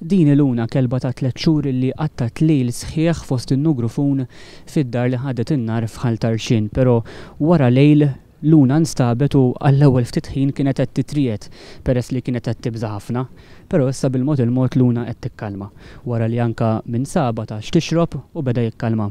Din il-una kelba ta' tlet xhur li qattat lejl sħiħ fost in-nugrufun fid-dar li ħadet innar nar f'ħaltarxin, però wara lejl luna nstabet u għall-ewwel ftitħin kienet qed titriet peress li kienet qed tibża ħafna, però issa bil-mod il-mod luna qed tikkalma wara li anka minn sabata x'tixrob u beda jikkalma.